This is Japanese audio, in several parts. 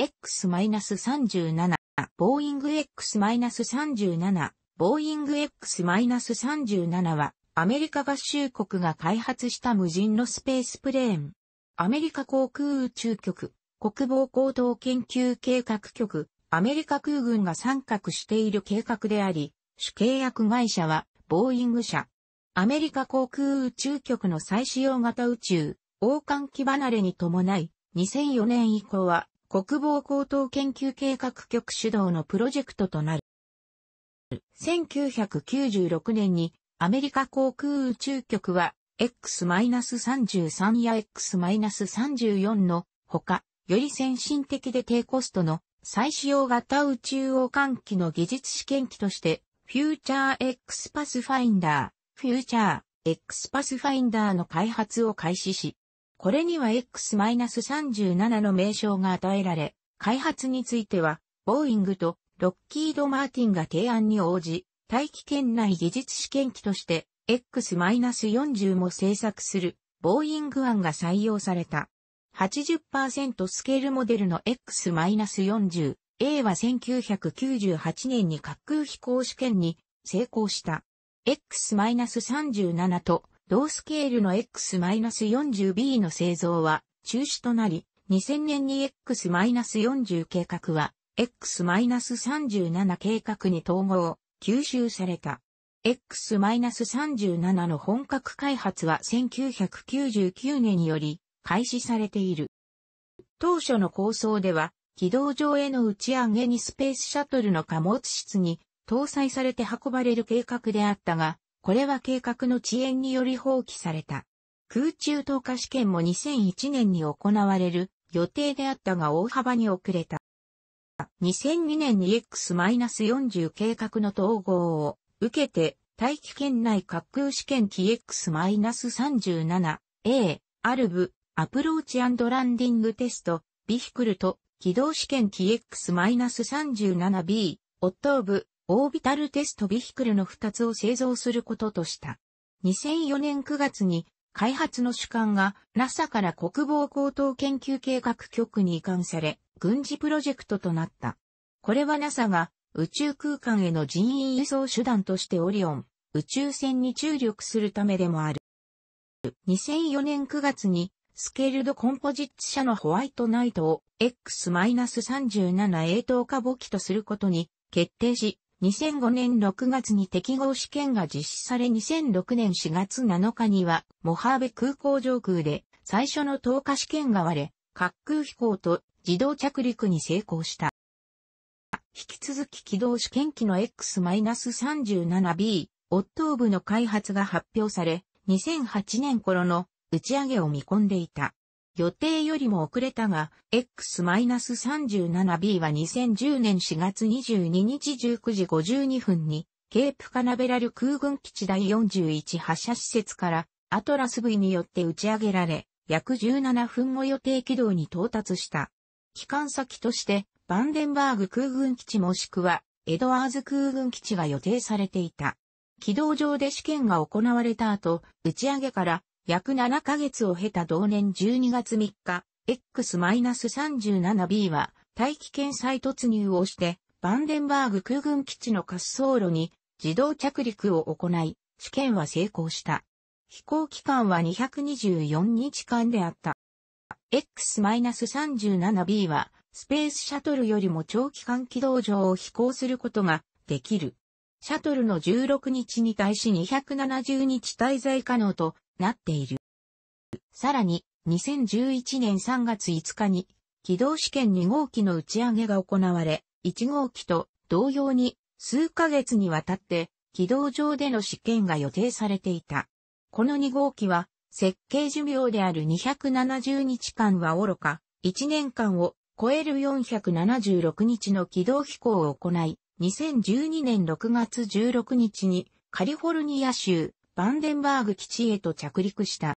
X-37、ボーイング X-37、ボーイング X-37 は、アメリカ合衆国が開発した無人のスペースプレーン。アメリカ航空宇宙局、国防高等研究計画局、アメリカ空軍が参画している計画であり、主契約会社は、ボーイング社。アメリカ航空宇宙局の再使用型宇宙、王冠機離れに伴い、2004年以降は、国防高等研究計画局主導のプロジェクトとなる。1996年にアメリカ航空宇宙局は X-33 や X-34 のほか、より先進的で低コストの再使用型宇宙王冠機の技術試験機として、フューチャー X パスファインダー、フューチャー X パスファインダーの開発を開始し、これには X-37 の名称が与えられ、開発については、ボーイングとロッキード・マーティンが提案に応じ、大気圏内技術試験機として X-40 も製作するボーイング案が採用された。80%スケールモデルの X-40A は1998年に滑空飛行試験に成功した。X-37 と同スケールの X-40B の製造は中止となり、2000年に X-40 計画は X-37 計画に統合、吸収された。X-37 の本格開発は1999年により開始されている。当初の構想では、軌道上への打ち上げにスペースシャトルの貨物室に搭載されて運ばれる計画であったが、これは計画の遅延により放棄された。空中投下試験も2001年に行われる予定であったが大幅に遅れた。2002年に X-40 計画の統合を受けて大気圏内滑空試験機 X-37A アルブアプローチランディングテストビヒクルと軌道試験機 X-37B オットーブオービタルテストビヒクルの2つを製造することとした。2004年9月に開発の主管が NASA から国防高等研究計画局に移管され、軍事プロジェクトとなった。これは NASA が宇宙空間への人員輸送手段としてオリオン、宇宙船に注力するためでもある。2004年9月にスケールドコンポジッツ社のホワイトナイトを X-37A 等化簿記とすることに決定し、2005年6月に適合試験が実施され2006年4月7日には、モハーベ空港上空で最初の投下試験が割れ、滑空飛行と自動着陸に成功した。引き続き起動試験機の X-37B、オットーブの開発が発表され、2008年頃の打ち上げを見込んでいた。予定よりも遅れたが、X-37B は2010年4月22日19時52分に、ケープカナベラル空軍基地第41発射施設から、アトラス V によって打ち上げられ、約17分後予定軌道に到達した。機関先として、バンデンバーグ空軍基地もしくは、エドワーズ空軍基地が予定されていた。軌道上で試験が行われた後、打ち上げから約7ヶ月を経た同年12月3日、X-37B は大気圏再突入をして、バンデンバーグ空軍基地の滑走路に自動着陸を行い、試験は成功した。飛行期間は224日間であった。X-37B はスペースシャトルよりも長期間軌道上を飛行することができる。シャトルの16日に対し270日滞在可能となっている。さらに、2011年3月5日に、軌道試験2号機の打ち上げが行われ、1号機と同様に、数ヶ月にわたって、軌道上での試験が予定されていた。この2号機は、設計寿命である270日間はおろか、1年間を超える476日の軌道飛行を行い、2012年6月16日にカリフォルニア州バンデンバーグ基地へと着陸した。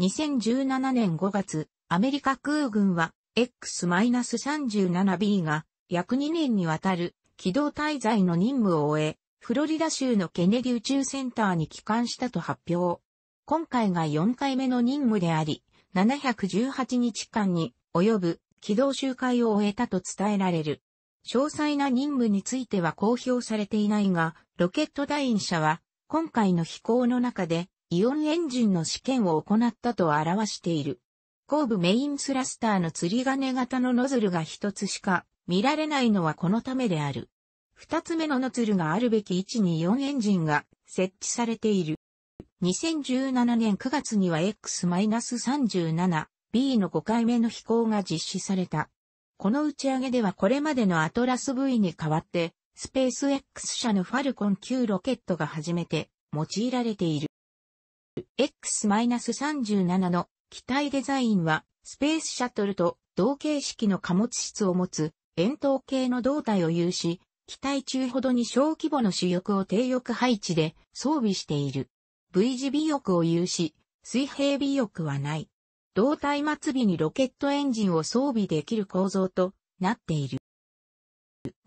2017年5月、アメリカ空軍は X-37B が約2年にわたる機動滞在の任務を終え、フロリダ州のケネディ宇宙センターに帰還したと発表。今回が4回目の任務であり、718日間に及ぶ軌道周回を終えたと伝えられる。詳細な任務については公表されていないが、ロケット団員社は今回の飛行の中でイオンエンジンの試験を行ったと表している。後部メインスラスターの釣り金型のノズルが一つしか見られないのはこのためである。二つ目のノズルがあるべき位置に4エンジンが設置されている。2017年9月には X-37B の5回目の飛行が実施された。この打ち上げではこれまでのアトラス V に代わってスペース X 社のファルコン9ロケットが初めて用いられている。X-37 の機体デザインは、スペースシャトルと同形式の貨物室を持つ円筒形の胴体を有し、機体中ほどに小規模の主翼を低翼配置で装備している。V 字尾翼を有し、水平尾翼はない。胴体末尾にロケットエンジンを装備できる構造となっている。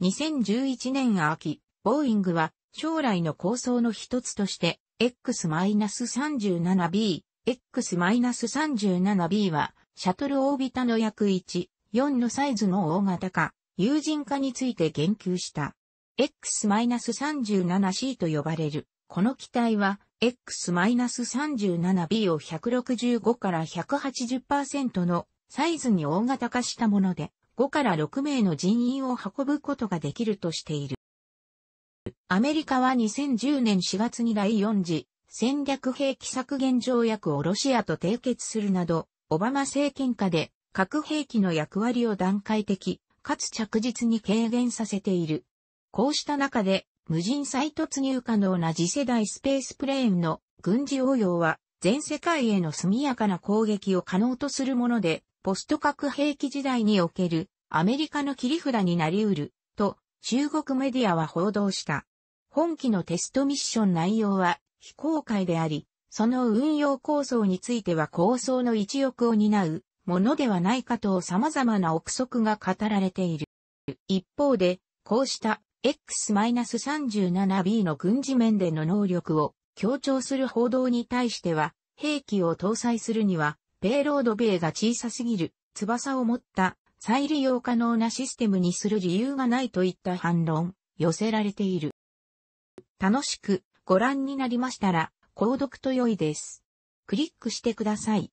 2011年秋、ボーイングは将来の構想の一つとして、X-37B、X-37B は、シャトルオービタの約1、4のサイズの大型化、有人化について言及した。X-37C と呼ばれる。この機体は、X-37B を165から180%のサイズに大型化したもので、5から6名の人員を運ぶことができるとしている。アメリカは2010年4月に第4次戦略兵器削減条約をロシアと締結するなど、オバマ政権下で核兵器の役割を段階的、かつ着実に軽減させている。こうした中で、無人再突入可能な次世代スペースプレーンの軍事応用は、全世界への速やかな攻撃を可能とするもので、ポスト核兵器時代におけるアメリカの切り札になり得ると中国メディアは報道した。本期のテストミッション内容は非公開であり、その運用構想については構想の一翼を担うものではないかと様々な憶測が語られている。一方で、こうした X-37B の軍事面での能力を強調する報道に対しては、兵器を搭載するにはペイロードベイが小さすぎる、翼を持った再利用可能なシステムにする理由がないといった反論、寄せられている。楽しくご覧になりましたら、購読と良いです。クリックしてください。